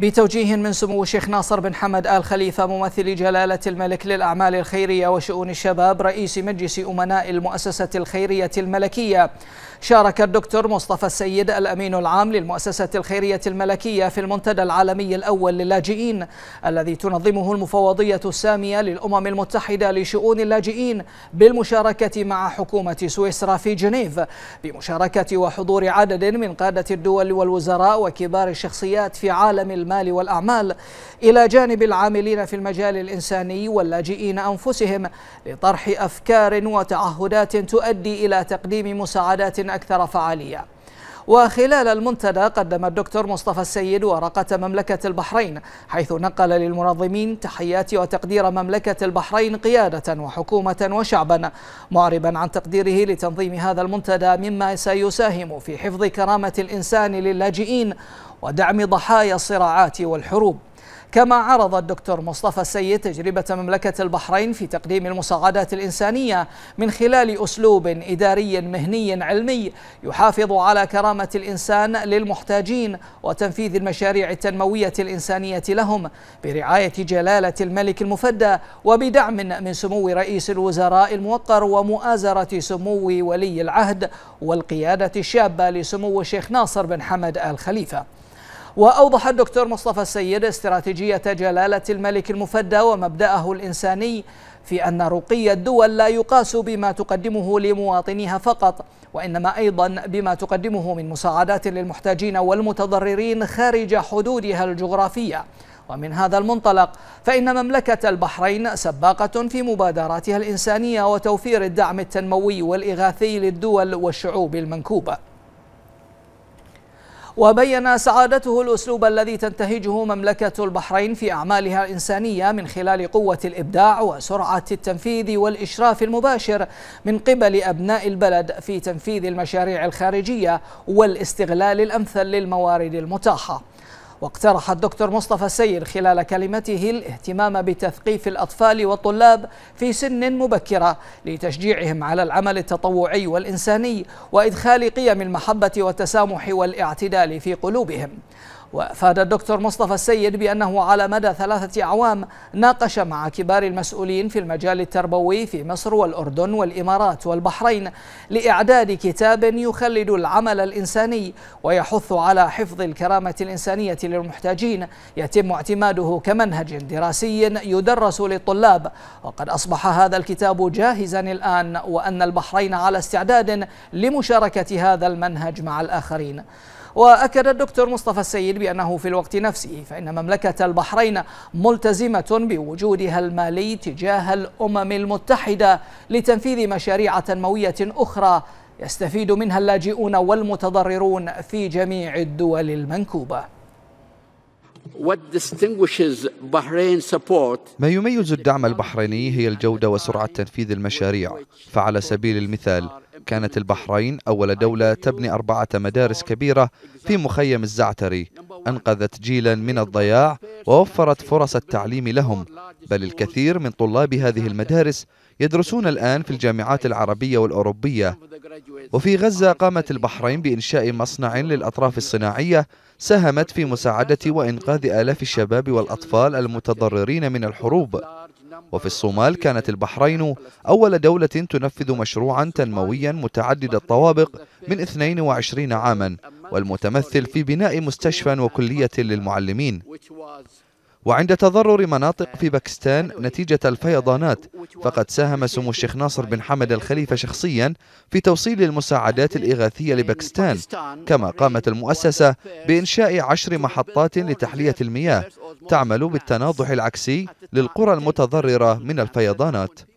بتوجيه من سمو الشيخ ناصر بن حمد آل خليفة ممثل جلالة الملك للأعمال الخيرية وشؤون الشباب رئيس مجلس أمناء المؤسسة الخيرية الملكية شارك الدكتور مصطفى السيد الأمين العام للمؤسسة الخيرية الملكية في المنتدى العالمي الأول للاجئين الذي تنظمه المفوضية السامية للأمم المتحدة لشؤون اللاجئين بالمشاركة مع حكومة سويسرا في جنيف بمشاركة وحضور عدد من قادة الدول والوزراء وكبار الشخصيات في عالم المال والأعمال إلى جانب العاملين في المجال الإنساني واللاجئين أنفسهم لطرح أفكار وتعهدات تؤدي إلى تقديم مساعدات أكثر فعالية وخلال المنتدى قدم الدكتور مصطفى السيد ورقة مملكة البحرين حيث نقل للمنظمين تحيات وتقدير مملكة البحرين قيادة وحكومة وشعبا معربا عن تقديره لتنظيم هذا المنتدى مما سيساهم في حفظ كرامة الإنسان للاجئين ودعم ضحايا الصراعات والحروب كما عرض الدكتور مصطفى السيد تجربة مملكة البحرين في تقديم المساعدات الإنسانية من خلال أسلوب إداري مهني علمي يحافظ على كرامة الإنسان للمحتاجين وتنفيذ المشاريع التنموية الإنسانية لهم برعاية جلالة الملك المفدى وبدعم من سمو رئيس الوزراء الموقر ومؤازرة سمو ولي العهد والقيادة الشابة لسمو الشيخ ناصر بن حمد آل خليفة وأوضح الدكتور مصطفى السيد استراتيجية جلالة الملك المفدى ومبدأه الإنساني في أن رقي الدول لا يقاس بما تقدمه لمواطنيها فقط وإنما أيضا بما تقدمه من مساعدات للمحتاجين والمتضررين خارج حدودها الجغرافية ومن هذا المنطلق فإن مملكة البحرين سباقة في مبادراتها الإنسانية وتوفير الدعم التنموي والإغاثي للدول والشعوب المنكوبة وبين سعادته الأسلوب الذي تنتهجه مملكة البحرين في أعمالها الإنسانية من خلال قوة الإبداع وسرعة التنفيذ والإشراف المباشر من قبل أبناء البلد في تنفيذ المشاريع الخارجية والاستغلال الأمثل للموارد المتاحة واقترح الدكتور مصطفى السير خلال كلمته الاهتمام بتثقيف الأطفال والطلاب في سن مبكرة لتشجيعهم على العمل التطوعي والإنساني وإدخال قيم المحبة والتسامح والاعتدال في قلوبهم وافاد الدكتور مصطفى السيد بانه على مدى ثلاثه اعوام ناقش مع كبار المسؤولين في المجال التربوي في مصر والاردن والامارات والبحرين لاعداد كتاب يخلد العمل الانساني ويحث على حفظ الكرامه الانسانيه للمحتاجين يتم اعتماده كمنهج دراسي يدرس للطلاب وقد اصبح هذا الكتاب جاهزا الان وان البحرين على استعداد لمشاركه هذا المنهج مع الاخرين وأكد الدكتور مصطفى السيد بأنه في الوقت نفسه فإن مملكة البحرين ملتزمة بوجودها المالي تجاه الأمم المتحدة لتنفيذ مشاريع تنموية أخرى يستفيد منها اللاجئون والمتضررون في جميع الدول المنكوبه ما يميز الدعم البحريني هي الجودة وسرعة تنفيذ المشاريع فعلى سبيل المثال كانت البحرين أول دولة تبني أربعة مدارس كبيرة في مخيم الزعتري أنقذت جيلا من الضياع ووفرت فرص التعليم لهم بل الكثير من طلاب هذه المدارس يدرسون الآن في الجامعات العربية والأوروبية وفي غزة قامت البحرين بإنشاء مصنع للأطراف الصناعية ساهمت في مساعدة وإنقاذ آلاف الشباب والأطفال المتضررين من الحروب وفي الصومال كانت البحرين أول دولة تنفذ مشروعا تنمويا متعدد الطوابق من 22 عاما والمتمثل في بناء مستشفى وكلية للمعلمين وعند تضرر مناطق في باكستان نتيجة الفيضانات فقد ساهم سمو الشيخ ناصر بن حمد الخليفة شخصيا في توصيل المساعدات الإغاثية لباكستان كما قامت المؤسسة بإنشاء عشر محطات لتحلية المياه تعمل بالتناضح العكسي للقرى المتضررة من الفيضانات